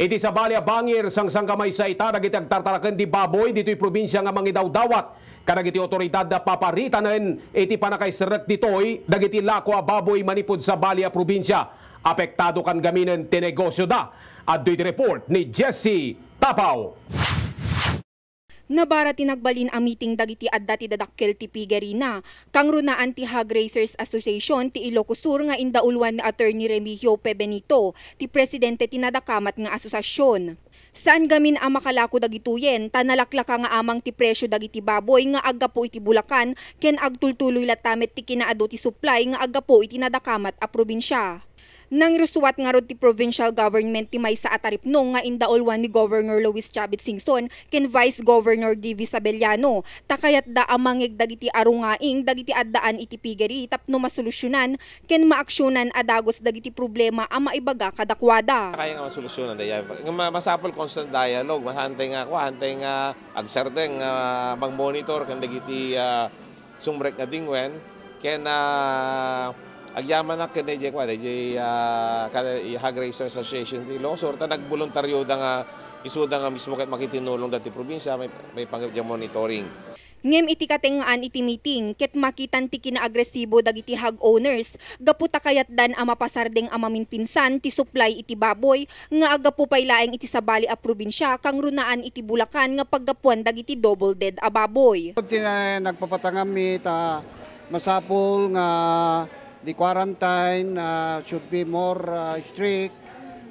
Iti sa balya bangir sang sangkamay sa itarag iti agtartarakan di baboy dito'y probinsya nga mangidawdawat. Kanag iti otoridad na paparitanen iti panakaisrek ditoy dagiti lako a baboy manipod sa balya probinsya. Apektado kan gaminen tinegosyo da. At report ni Jesse Tapaw. Nabara tinagbalin ang meeting dagiti adda ti dadakkel ti Pigarina, kang runaan ti Hog Racers Association ti Ilocosur nga indaulwan ni Attorney Remigio Pebenito, ti presidente ti nadakamat nga asosasyon. Saan gamin ang makalako dagituyen, tanalaklaka nga amang ti presyo dagiti baboy nga agga po iti bulakan, ken agtultuloy latamet ti kinaado ti supply nga agga po iti nadakamat a probinsya nang rusuwat nga ti provincial government ti may sa ataripno nga indaolwan ni Governor Luis Chavit Singson ken Vice Governor Givi Sabellano. Takayat da amangig dagiti arungaing dagiti addaan iti pigeri tapno masolusyonan ken maaksyonan adagos dagiti problema a maibaga kadakwada. Kaya nga masolusyonan daya. Masapol constant dialogue, masantay nga ko, antay nga agsardeng uh, ah, mag-monitor ken dagiti uh, sumrek nga dingwen ken uh, Agyaman na kini jay kwa jay uh, Hag Racer Association ti Longsor ta nagboluntaryo da nga isuda nga mismo kay makitinulong dati probinsya may may panggap monitoring. Ngem iti katengaan iti meeting ket makitan ti kinaagresibo dagiti hag owners gaputa kayat dan a mapasardeng amamin pinsan ti supply iti baboy nga agapu paylaeng iti sabali a probinsya kang runaan iti Bulacan nga paggapuan dagiti double dead a baboy. Nagpapatangam mi ta masapol nga the quarantine uh, should be more uh, strict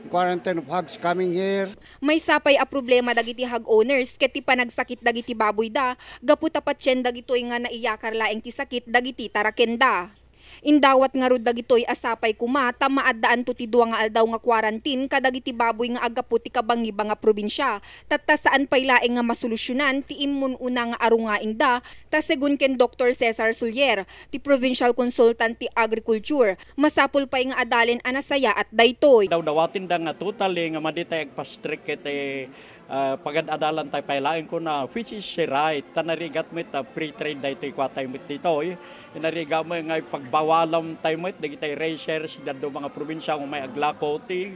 quarantine of hogs coming here. May sapay a problema dagiti hog owners ket ti panagsakit dagiti baboy da gaputa patyen dagitoy nga naiyakar laeng ti sakit dagiti tarakenda. Indawat nga rod dagitoy asapay kuma tamaadaan to ti nga aldaw nga quarantine kadagiti baboy nga agapo ti kabangiba nga probinsya. tattasaan pay laeng nga masolusyonan ti immun una nga arungaing da ta segun ken Dr. Cesar Sulier ti provincial consultant ti agriculture. Masapul pay nga adalen anasaya at daytoy. Daw dawatin da nga totally nga maditay agpastrik ket uh, ah, pagad-adalan tayo pailain ko na which is right tanarigat mo ita free trade day tayo kwatay mo dito eh. inariga mo nga pagbawalam tayo mo ita dagitay racers dito mga probinsya kung may aglako ti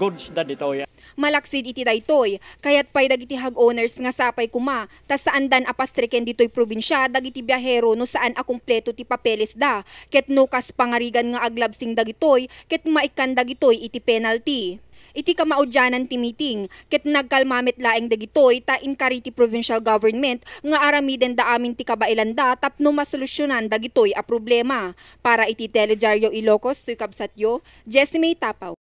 goods da dito eh. Malaksid iti daytoy, kayat pay dagiti hag owners nga sapay kuma, ta saan dan apastriken ditoy probinsya dagiti biyahero no saan akumpleto ti papeles da, ket no kas pangarigan nga aglabsing dagitoy, ket maikan dagitoy iti penalty iti kamaudyanan ti meeting. Ket nagkalmamit laeng dagitoy ta inkariti provincial government nga aramiden da amin ti kabailanda tapno masolusyonan dagitoy a problema. Para iti Teledyaryo Ilocos, Suyab kabsatyo Jessie May Tapaw.